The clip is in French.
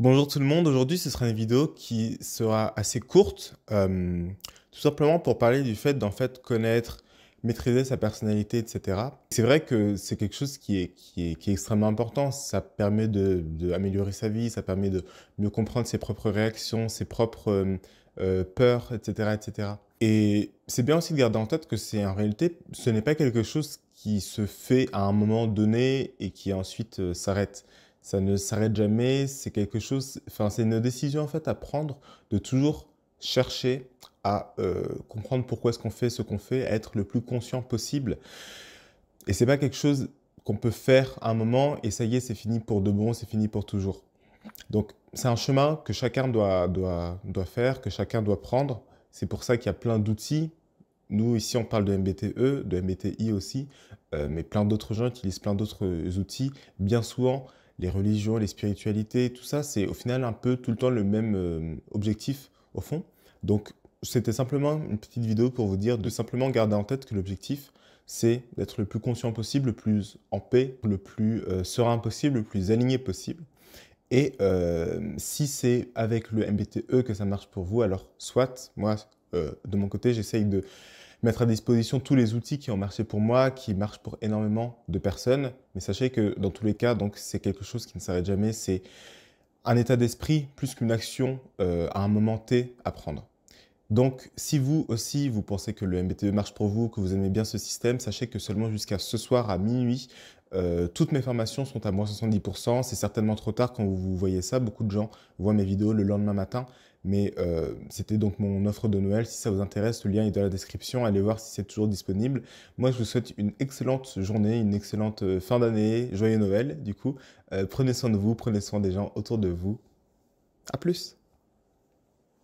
Bonjour tout le monde, aujourd'hui ce sera une vidéo qui sera assez courte, euh, tout simplement pour parler du fait d'en fait connaître, maîtriser sa personnalité, etc. C'est vrai que c'est quelque chose qui est, qui est, extrêmement important, ça permet d'améliorer de, améliorer sa vie, ça permet de mieux comprendre ses propres réactions, ses propres euh, euh, peurs, etc. etc. Et c'est bien aussi de garder en tête que c'est en réalité, ce n'est pas quelque chose qui se fait à un moment donné et qui ensuite s'arrête ça ne s'arrête jamais, c'est quelque chose, enfin c'est une décision en fait à prendre de toujours chercher à euh, comprendre pourquoi est-ce qu'on fait ce qu'on fait, à être le plus conscient possible. Et c'est pas quelque chose qu'on peut faire à un moment et ça y est, c'est fini pour de bon, c'est fini pour toujours. Donc c'est un chemin que chacun doit, doit, doit faire, que chacun doit prendre. C'est pour ça qu'il y a plein d'outils. Nous, ici, on parle de MBTE, de MBTI aussi, euh, mais plein d'autres gens utilisent plein d'autres outils. Bien souvent, les religions, les spiritualités, tout ça, c'est au final un peu tout le temps le même euh, objectif au fond. Donc c'était simplement une petite vidéo pour vous dire de simplement garder en tête que l'objectif, c'est d'être le plus conscient possible, le plus en paix, le plus euh, serein possible, le plus aligné possible. Et euh, si c'est avec le MBTE que ça marche pour vous, alors soit, moi, euh, de mon côté, j'essaye de mettre à disposition tous les outils qui ont marché pour moi, qui marchent pour énormément de personnes. Mais sachez que dans tous les cas, donc c'est quelque chose qui ne s'arrête jamais. C'est un état d'esprit plus qu'une action euh, à un moment T à prendre. Donc, si vous aussi, vous pensez que le MBTE marche pour vous, que vous aimez bien ce système, sachez que seulement jusqu'à ce soir à minuit, euh, toutes mes formations sont à moins 70%. C'est certainement trop tard quand vous voyez ça. Beaucoup de gens voient mes vidéos le lendemain matin. Mais euh, c'était donc mon offre de Noël. Si ça vous intéresse, le lien est dans la description. Allez voir si c'est toujours disponible. Moi, je vous souhaite une excellente journée, une excellente euh, fin d'année. Joyeux Noël, du coup. Euh, prenez soin de vous, prenez soin des gens autour de vous. À plus